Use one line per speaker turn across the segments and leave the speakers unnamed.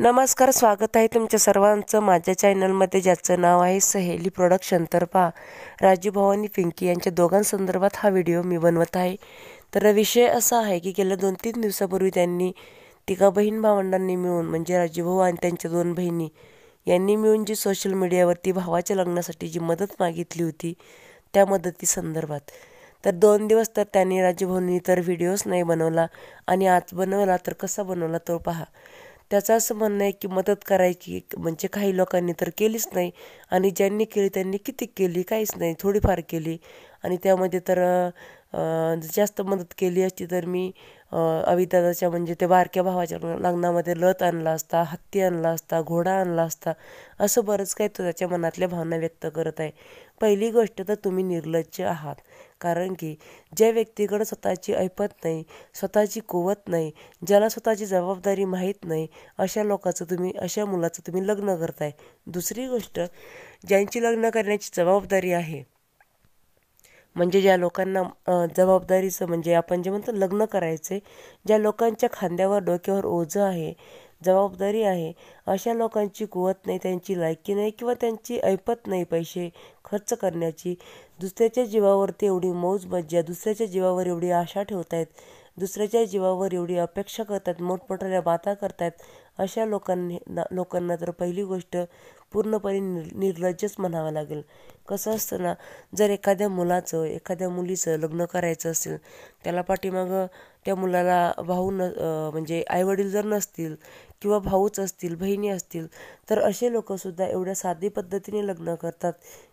नमस्कार स्वागत आहे तुमच्या सर्वांचं माझ्या चॅनलमध्ये ज्याचं नाव आहे सहेली प्रोडक्शन तर पहा राजीव भाऊ आणि पिंकी यांच्या दोघांसंदर्भात हा व्हिडिओ मी बनवत आहे तर विषय असा आहे की गेल्या दोन तीन दिवसापूर्वी त्यांनी तिघा बहीण भावंडांनी मिळून म्हणजे राजीव भाऊ आणि त्यांच्या दोन बहिणी यांनी मिळून जी सोशल मीडियावरती भावाच्या लग्नासाठी जी मदत मागितली होती त्या मदतीसंदर्भात तर दोन दिवस तर त्यांनी राजीवभाऊंनी तर व्हिडिओच नाही बनवला आणि आज बनवला तर कसा बनवला तो पहा त्याचं असं म्हणणं आहे की मदत करायची म्हणजे काही लोकांनी तर केलीच नाही आणि ज्यांनी केली त्यांनी किती केली काहीच नाही थोडीफार केली आणि त्यामध्ये तर जास्त मदत केली असती तर मी अविदादाच्या म्हणजे ते बारक्या भावाच्या लग्नामध्ये लत आणला असता हत्ती आणला असता घोडा आणला असता असं बरंच काही तो त्याच्या मनातल्या भावना व्यक्त करत आहे पहिली गोष्ट तर तुम्ही निर्लज्ज आहात कारण की ज्या व्यक्तीकडं स्वतःची ऐपत नाही स्वतःची कुवत नाही ज्याला स्वतःची जबाबदारी माहीत नाही अशा लोकाचं तुम्ही अशा मुलाचं तुम्ही लग्न करताय दुसरी गोष्ट ज्यांची लग्न करण्याची जबाबदारी आहे म्हणजे ज्या लोकांना जबाबदारीचं म्हणजे आपण जे म्हणतो लग्न करायचे ज्या लोकांच्या खांद्यावर डोक्यावर ओझं आहे जबाबदारी आहे अशा लोकांची कुवत नाही त्यांची लायकी नाही किंवा त्यांची ऐपत नाही पैसे खर्च करण्याची दुसऱ्याच्या जीवावरती एवढी मौज मज्जा दुसऱ्याच्या जीवावर एवढी आशा आहेत दुसऱ्याच्या जीवावर एवढी अपेक्षा करतात मोठमोठ्या बाता करतात अशा लोकांनी लोकांना तर पहिली गोष्ट पूर्णपणे निर् निर्लज्जच म्हणावं लागेल कसं असतं ना जर एखाद्या मुलाचं एखाद्या मुलीचं लग्न करायचं असेल त्याला पाठीमागं त्या मुलाला भाऊ न म्हणजे आईवडील जर नसतील किंवा भाऊच असतील बहिणी असतील तर असे लोकंसुद्धा एवढ्या साधी पद्धतीने लग्न करतात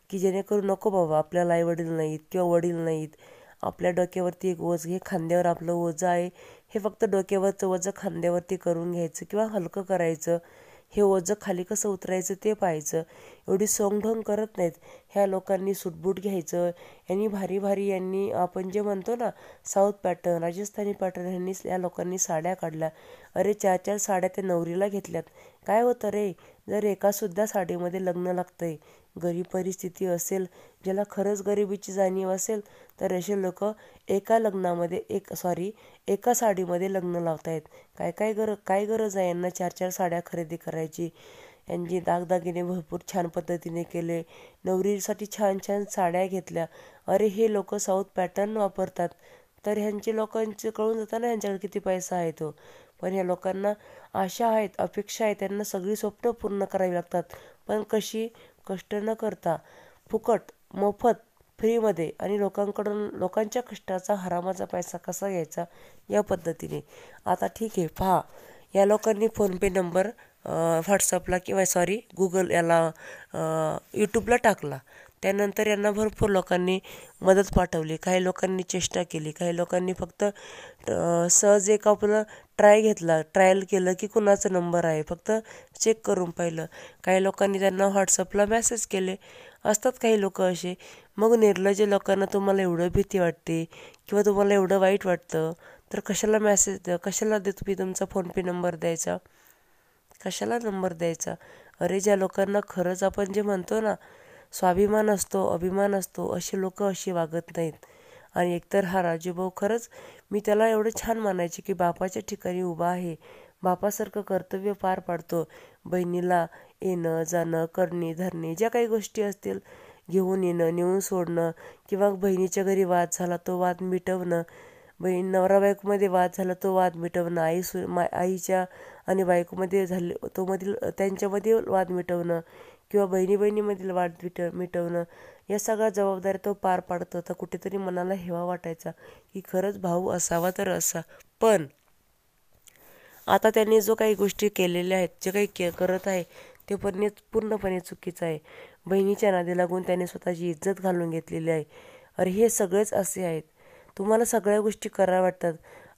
की जेणेकरून नको बाबा आपल्याला आईवडील नाहीत किंवा वडील नाहीत आपल्या डोक्यावरती एक ओझ घे खांद्यावर आपलं ओझं आहे हे फक्त डोक्यावरचं वज खांद्यावरती करून घ्यायचं किंवा हलकं करायचं हे ओझं खाली कसं उतरायचं ते पाहायचं एवढी सोंगढोंग करत नाहीत ह्या लोकांनी सुटबूट घ्यायचं यांनी भारी भारी यांनी आपण जे म्हणतो ना साऊथ पॅटर्न राजस्थानी पॅटर्न यांनी या लोकांनी साड्या काढल्या अरे चार चार साड्या त्या नवरीला घेतल्यात काय होतं रे जर एकासुद्धा साडीमध्ये लग्न लागतं आहे गरीब परिस्थिती असेल ज्याला खरंच गरिबीची जाणीव असेल तर असे लोक एका लग्नामध्ये एक सॉरी एका साडीमध्ये लग्न लावत काय काय गर काय गरज आहे यांना चार चार साड्या खरेदी करायची यांची दागदागिने भरपूर छान पद्धतीने केले नवरीसाठी छान छान साड्या घेतल्या अरे हे लोक साऊथ पॅटर्न वापरतात तर ह्यांचे लोकांचे कळून जाताना ह्यांच्याकडे किती पैसा आहे तो पण या लोकांना आशा आहेत अपेक्षा आहेत त्यांना सगळी स्वप्न पूर्ण करावी लागतात पण कशी कष्ट न करता फुकट मोफत फ्रीमध्ये आणि लोकांकडून लोकांच्या कष्टाचा हरामाचा पैसा कसा घ्यायचा या पद्धतीने आता ठीक आहे पहा या लोकांनी फोनपे नंबर व्हॉट्सअपला किंवा सॉरी गुगल याला यूट्यूबला टाकला त्यानंतर यांना भरपूर लोकांनी मदत पाठवली काही लोकांनी चेष्टा केली काही लोकांनी फक्त सहज एक आपलं ट्राय घेतला ट्रायल केलं की कुणाचा नंबर आहे फक्त चेक करून पाहिलं काही लोकांनी त्यांना व्हॉट्सअपला मेसेज केले असतात काही लोक असे मग निर्लज लोकांना तुम्हाला एवढं भीती वाटते किंवा तुम्हाला एवढं वाईट वाटतं तर कशाला मॅसेज कशाला दे तुम्ही तुमचा फोनपे नंबर द्यायचा कशाला नंबर द्यायचा अरे ज्या लोकांना खरंच आपण जे म्हणतो ना स्वाभिमान असतो अभिमान असतो असे लोक अशी वागत नाहीत आणि एकतर हा राजूभाऊ खरंच मी त्याला एवढं छान मानायचे की बापाच्या ठिकाणी उभा आहे बापासारखं कर्तव्य पार पाडतो बहिणीला येणं जाणं करणे धरणे ज्या काही गोष्टी असतील घेऊन येणं नेऊन सोडणं किंवा बहिणीच्या घरी वाद झाला तो वाद मिटवणं बहीण नवरा बायकोमध्ये वाद झाला तो वाद मिटवणं आई सु मा आईच्या आणि बायकोमध्ये झाले तो मधील त्यांच्यामध्ये वाद मिटवणं किंवा बहिणी बहिणीमधील वाद मिट मिटवणं या सगळ्या जबाबदाऱ्या तो पार पाडतो तर कुठेतरी मनाला हेवा वाटायचा की खरंच भाऊ असावा तर असा पण आता त्यांनी जो काही गोष्टी केलेल्या आहेत जे काही करत आहे ते पण पूर्णपणे चुकीचं आहे बहिणीच्या नादी लागून त्याने स्वतःची इज्जत घालून घेतलेली आहे अरे हे सगळेच असे आहेत तुम्हाला सगळ्या गोष्टी करा वाटतात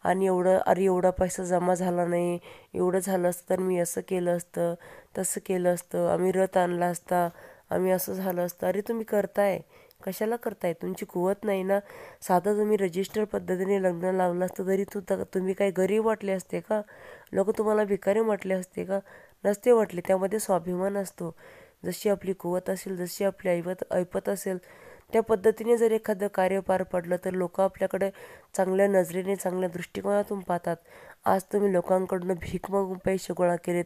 आणि एवढं अरे एवढा पैसा जमा झाला नाही एवढं झालं असतं तर मी असं केलं असतं तसं केलं असतं आम्ही रथ आणला असता आम्ही असं झालं असतं अरे तुम्ही करताय कशाला करताय तुमची कुवत नाही ना साधं तुम्ही रजिस्टर पद्धतीने लग्न लावलं असतं तरी तू तुम्ही काही गरीब वाटले असते का लोक तुम्हाला भिकारी म्हटले असते का नसते वाटले त्यामध्ये स्वाभिमान असतो जशी आपली कुवत असेल जशी आपली ऐपत ऐपत असेल त्या पद्धतीने जर एखादं कार्य पार पडलं तर लोक आपल्याकडे चांगल्या नजरेने चांगल्या दृष्टिकोनातून पाहतात आज तुम्ही लोकांकडून भीक मागून पैसे गोळा केलेत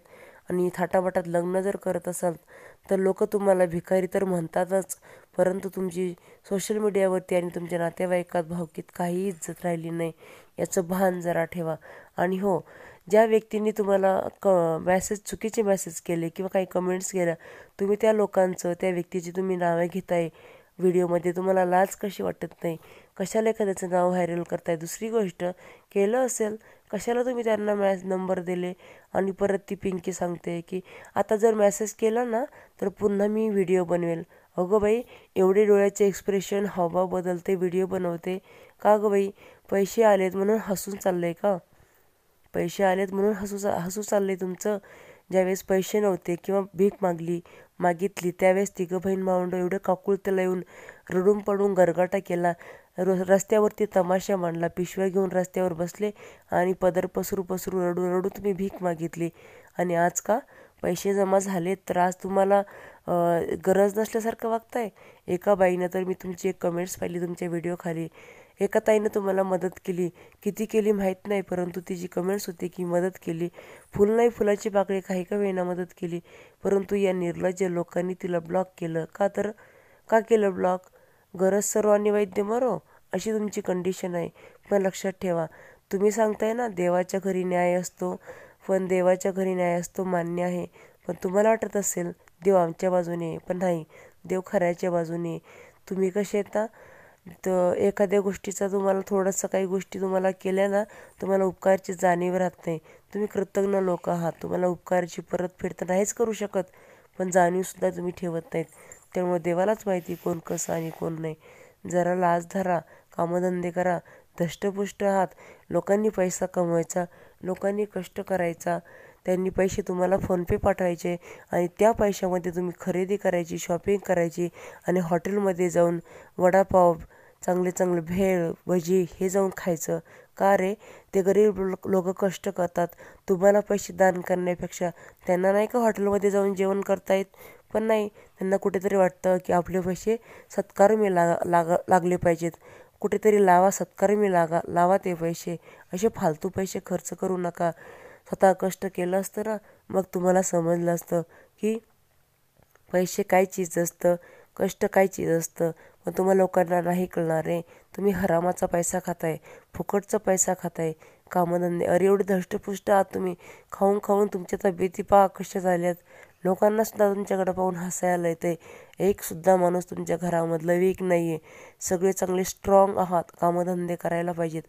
आणि थाटाबाटात लग्न जर करत असाल तर लोक तुम्हाला भिकारी तर म्हणतातच परंतु तुमची सोशल मीडियावरती आणि तुमच्या नातेवाईकात भावकीत काही इज्जत राहिली नाही याचं भान जरा ठेवा आणि हो ज्या व्यक्तींनी तुम्हाला क मॅसेज चुकीचे मॅसेज केले किंवा काही कमेंट्स केल्या तुम्ही त्या लोकांचं त्या व्यक्तीची तुम्ही नावे घेताय व्हिडिओमध्ये तुम्हाला लाज कशी वाटत नाही कशाला एखाद्याचं नाव व्हायरल करताय दुसरी गोष्ट केलं असेल कशाला तुम्ही त्यांना मॅस नंबर दिले आणि परत ती पिंकी सांगते की आता जर मॅसेज केला ना तर पुन्हा मी व्हिडिओ बनवेल अगं बाई एवढे डोळ्याचे एक्सप्रेशन हावभाव बदलते व्हिडिओ बनवते का गं बाई पैसे आलेत म्हणून हसून चाललं आहे का पैसे आलेत म्हणून हसू हसू चाललंय तुमचं ज्यावेळेस पैसे नव्हते किंवा भीक मागली मागितली त्यावेळेस तिघं बहीण मावंड एवढं काकुळतेला येऊन रडून पडून गरगाटा केला र रस्त्यावरती तमाशा मांडला पिशव्या घेऊन रस्त्यावर बसले आणि पदर पसरू पसरू रडू रडू तुम्ही भीक मागितली आणि आज का पैसे जमा झाले तर आज तुम्हाला गरज नसल्यासारखं वागताय एका बाईनं तर मी तुमची एक कमेंट्स पाहिली तुमच्या व्हिडिओ खाली एका ताईनं तुम्हाला मदत केली किती केली माहीत नाही परंतु तिची कमेंट्स होती की मदत केली फुल नाही फुलाची पाकळी काही का वेळेला मदत केली परंतु या निर्लज्ज लोकांनी तिला ब्लॉक केलं का तर का केलं ब्लॉक गरज सर्वांनी वैद्य मरो अशी तुमची कंडिशन आहे पण लक्षात ठेवा तुम्ही सांगताय ना देवाच्या घरी न्याय असतो पण देवाच्या घरी न्याय असतो मान्य आहे पण तुम्हाला वाटत असेल देव आमच्या बाजूने पण नाही देव खऱ्याच्या बाजूने तुम्ही कसे येता तर एखाद्या गोष्टीचा तुम्हाला थोडंसं काही गोष्टी तुम्हाला केल्या ना तुम्हाला उपकारची जाणीव राहत नाही तुम्ही कृतज्ञ लोक आहात तुम्हाला उपकारची परतफेड तर नाहीच करू शकत पण जाणीवसुद्धा तुम्ही ठेवत नाहीत त्यामुळे देवालाच माहिती कोण कसं आणि कोण नाही जरा लाज धरा कामधंदे करा धष्टपुष्ट आहात लोकांनी पैसा कमवायचा लोकांनी कष्ट करायचा त्यांनी पैसे तुम्हाला फोनपे पाठवायचे आणि त्या पैशामध्ये तुम्ही खरेदी करायची शॉपिंग करायची आणि हॉटेलमध्ये जाऊन वडापाव चांगले चांगले भेळ भजी हे जाऊन खायचं का रे ते गरीब लोक कष्ट करतात तुम्हाला पैसे दान करण्यापेक्षा त्यांना नाही का हॉटेलमध्ये जाऊन जेवण करतायत पण नाही त्यांना कुठेतरी वाटतं की आपले पैसे सत्कार लागा लागा लागले पाहिजेत कुठेतरी लावा सत्कार मी लागा लावा ते पैसे असे फालतू पैसे खर्च करू नका स्वतः कष्ट केलं असतं ना मग तुम्हाला समजलं असतं की पैसे काय चीज असतं कष्ट काय चीज असतं मग तुम्हाला लोकांना नाही कळणार रे तुम्ही हरामाचा पैसा खाताय फुकटचा पैसा खाताय कामधंदे अरे एवढे धष्टपुष्ट आहात तुम्ही खाऊन खाऊन तुमच्या तब्येती पा कशा झाल्यात लोकांनासुद्धा तुमच्याकडे पाहून हसायला येते एकसुद्धा माणूस तुमच्या घरामधलं वीक नाही आहे सगळे चांगले स्ट्रॉंग आहात कामधंदे करायला पाहिजेत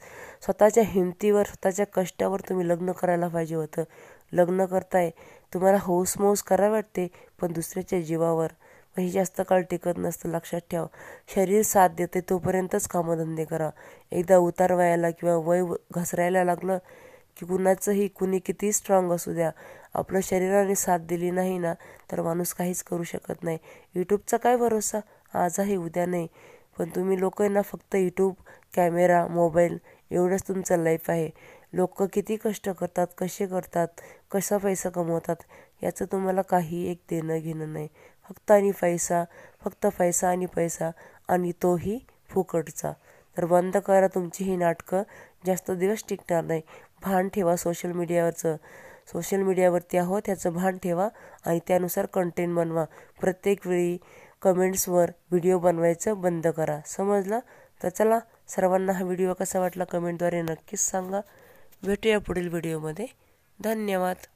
स्वतःच्या हिमतीवर स्वतःच्या कष्टावर तुम्ही लग्न करायला पाहिजे होतं लग्न करताय तुम्हाला हौसमौस करावे वाटते पण दुसऱ्याच्या जीवावर म्हणजे जास्त काळ टिकत नसतं लक्षात ठेवा शरीर साथ देते तोपर्यंतच कामधंदे करा एकदा उतार व्हायला किंवा वय घसरायला लागलं की कुणाचंही कुणी किती स्ट्रॉंग असू द्या आपलं शरीराने साथ दिली नाही ना तर माणूस काहीच करू शकत नाही यूट्यूबचा काय भरोसा आजही उद्या नाही पण तुम्ही लोक ना फक्त यूट्यूब कॅमेरा मोबाईल एवढंच तुमचं लाईफ आहे लोक किती कष्ट करतात कसे करतात कसा पैसा कमवतात याचं तुम्हाला काही एक देणं घेणं नाही फक्त आणि पैसा फक्त पैसा आणि पैसा आणि तोही फुकटचा तर बंद करा तुमची ही नाटकं जास्त दिवस टिकणार नाही भान ठेवा सोशल मीडियावरचं सोशल मीडियावरती आहो त्याचं भान ठेवा आणि त्यानुसार कंटेंट बनवा प्रत्येक वेळी कमेंट्सवर व्हिडिओ बनवायचं बंद करा समजलं तर चला सर्वांना हा व्हिडिओ कसा वाटला कमेंटद्वारे नक्कीच सांगा भेटूया पुढील व्हिडिओमध्ये धन्यवाद